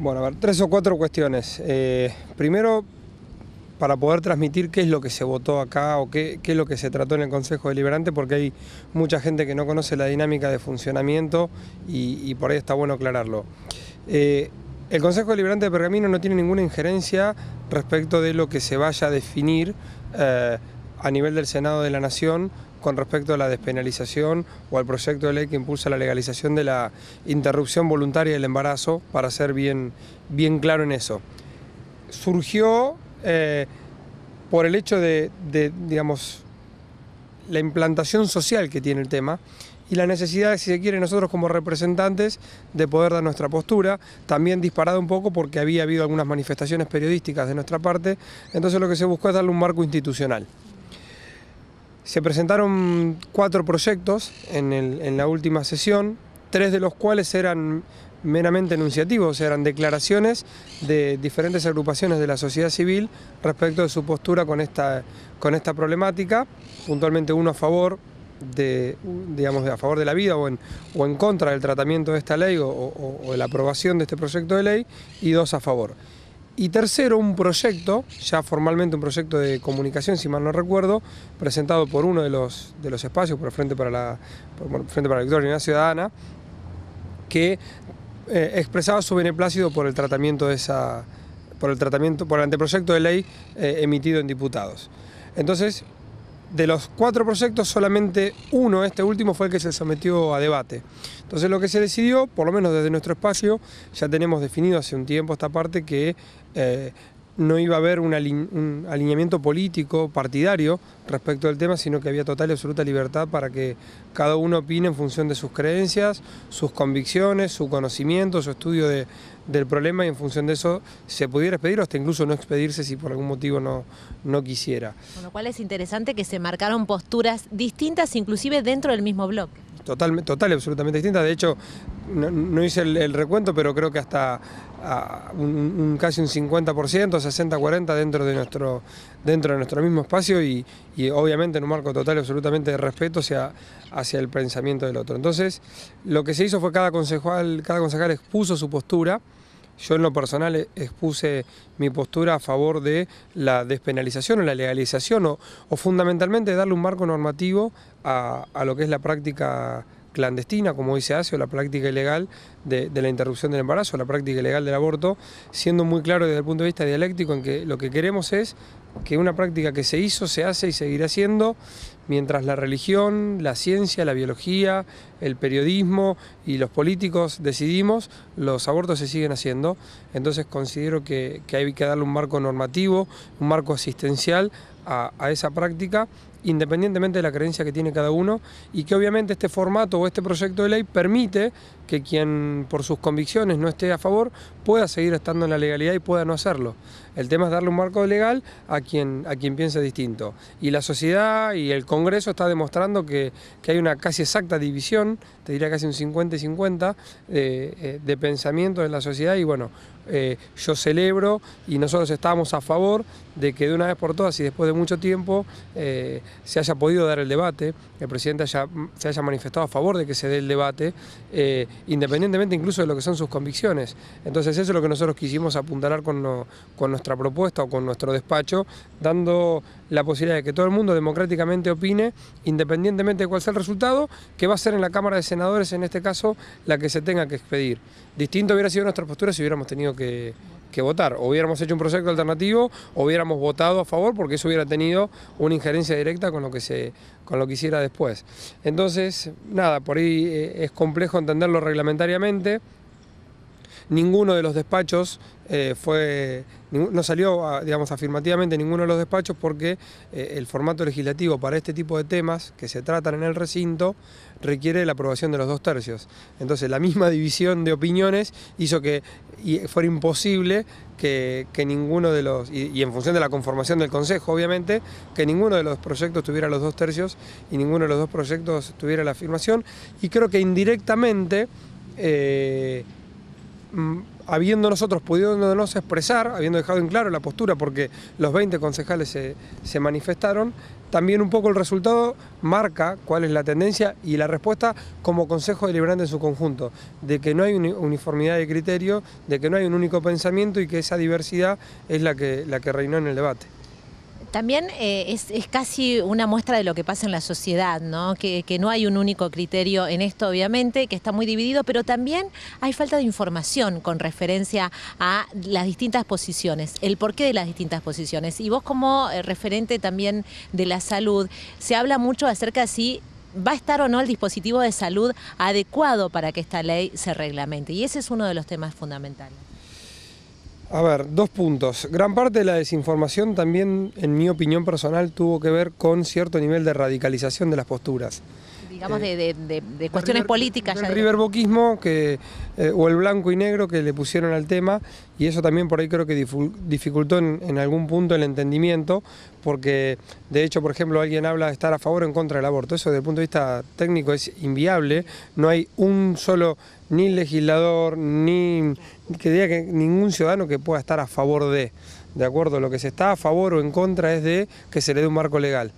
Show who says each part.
Speaker 1: Bueno, a ver, tres o cuatro cuestiones. Eh, primero, para poder transmitir qué es lo que se votó acá o qué, es lo que se trató en el Consejo Deliberante, porque hay mucha gente que no conoce la dinámica de funcionamiento y, por ahí está bueno aclararlo. Eh, el Consejo Deliberante de Pergamino no tiene ninguna injerencia respecto de lo que se vaya a definir. Eh, a nivel del Senado de la Nación con respecto a la despenalización o al proyecto de ley que impulsa la legalización de la interrupción voluntaria del embarazo, para ser bien, bien claro en eso. Surgió eh, por el hecho de, digamos, la implantación social que tiene el tema y la necesidad, si se quiere, nosotros como representantes de poder dar nuestra postura, también disparado un poco porque había habido algunas manifestaciones periodísticas de nuestra parte, entonces lo que se buscó es darle un marco institucional. Se presentaron cuatro proyectos en, la última sesión, tres de los cuales eran meramente enunciativos, eran declaraciones de diferentes agrupaciones de la sociedad civil respecto de su postura con esta, problemática, puntualmente uno a favor de, digamos, a favor de la vida o en, contra del tratamiento de esta ley o, o de la aprobación de este proyecto de ley y dos a favor. Y tercero, un proyecto, ya formalmente un proyecto de comunicación, si mal no recuerdo, presentado por uno de los, de los espacios, por el Frente para la, por Frente para la Victoria Ciudadana, que eh, expresaba su beneplácito por el tratamiento de esa, por el tratamiento, por el anteproyecto de ley eh, emitido en diputados. Entonces, de los cuatro proyectos, solamente uno, este último, fue el que se sometió a debate. Entonces lo que se decidió, por lo menos desde nuestro espacio, ya tenemos definido hace un tiempo esta parte que eh, no iba a haber un, alineamiento político partidario respecto al tema, sino que había total y absoluta libertad para que cada uno opine en función de sus creencias, sus convicciones, su conocimiento, su estudio del problema y en función de eso se pudiera expedir o hasta incluso no expedirse si por algún motivo no, no quisiera. Con
Speaker 2: lo cual es interesante que se marcaron posturas distintas inclusive dentro del mismo
Speaker 1: bloque. Total, y absolutamente distintas. De hecho, no, hice el recuento, pero creo que hasta a un, casi un 50%, 60-40 dentro, de nuestro, dentro de nuestro mismo espacio y, obviamente en un marco total y absolutamente de respeto hacia, hacia el pensamiento del otro. Entonces, lo que se hizo fue cada concejal, cada concejal expuso su postura. Yo en lo personal expuse mi postura a favor de la despenalización o la legalización o, fundamentalmente darle un marco normativo a, a lo que es la práctica clandestina, como hace, o la práctica ilegal de, la interrupción del embarazo, la práctica ilegal del aborto, siendo muy claro desde el punto de vista dialéctico en que lo que queremos es que una práctica que se hizo, se hace y seguirá siendo, mientras la religión, la ciencia, la biología, el periodismo y los políticos decidimos, los abortos se siguen haciendo. Entonces considero que, hay que darle un marco normativo, un marco asistencial a esa práctica independientemente de la creencia que tiene cada uno, y que obviamente este formato o este proyecto de ley permite que quien por sus convicciones no esté a favor pueda seguir estando en la legalidad y pueda no hacerlo. El tema es darle un marco legal a quien, a quien piense distinto. Y la sociedad y el Congreso está demostrando que, hay una casi exacta división, te diría casi un 50 y 50, eh, eh, de pensamiento en la sociedad y bueno, eh, yo celebro y nosotros estamos a favor de que de una vez por todas y después de mucho tiempo se haya podido dar el debate, el presidente se haya manifestado a favor de que se dé el debate, eh, independientemente incluso de lo que son sus convicciones. Entonces eso es lo que nosotros quisimos apuntalar con, con nuestra propuesta o con nuestro despacho, dando la posibilidad de que todo el mundo democráticamente opine, independientemente de cuál sea el resultado, que va a ser en la Cámara de Senadores, en este caso, la que se tenga que expedir. Distinto hubiera sido nuestra postura si hubiéramos tenido que que votar. O hubiéramos hecho un proyecto alternativo, hubiéramos votado a favor, porque eso hubiera tenido una injerencia directa con lo que se con lo que hiciera después. Entonces, nada, por ahí eh, es complejo entenderlo reglamentariamente. Ninguno de los despachos eh, fue, no salió, ah, digamos, afirmativamente ninguno de los despachos porque eh, el formato legislativo para este tipo de temas que se tratan en el recinto requiere la aprobación de los dos tercios. Entonces la misma división de opiniones hizo que fuera imposible que, ninguno de los, y, en función de la conformación del Consejo, obviamente, que ninguno de los proyectos tuviera los dos tercios y ninguno de los dos proyectos tuviera la afirmación. Y creo que indirectamente... Eh, Mm, habiendo nosotros pudiéndonos expresar, habiendo dejado en claro la postura porque los 20 concejales se, manifestaron, también un poco el resultado marca cuál es la tendencia y la respuesta como Consejo Deliberante en su conjunto, de que no hay uniformidad de criterio, de que no hay un único pensamiento y que esa diversidad es la que, la que reinó en el debate
Speaker 2: también eh, es, casi una muestra de lo que pasa en la sociedad, ¿no? Que, no hay un único criterio en esto, obviamente, que está muy dividido, pero también hay falta de información con referencia a las distintas posiciones, el porqué de las distintas posiciones. Y vos como eh, referente también de la salud, se habla mucho acerca de si va a estar o no el dispositivo de salud adecuado para que esta ley se reglamente. Y ese es uno de los temas fundamentales.
Speaker 1: A ver, dos puntos. Gran parte de la desinformación también, en mi opinión personal, tuvo que ver con cierto nivel de radicalización de las posturas
Speaker 2: digamos, de, cuestiones políticas. El
Speaker 1: riverboquismo eh, o el blanco y negro que le pusieron al tema, y eso también por ahí creo que dificultó en, en, algún punto el entendimiento, porque de hecho, por ejemplo, alguien habla de estar a favor o en contra del aborto. Eso desde el punto de vista técnico es inviable. No hay un solo, ni legislador, ni que diga que ningún ciudadano que pueda estar a favor de. De acuerdo, lo que se está a favor o en contra es de que se le dé un marco legal.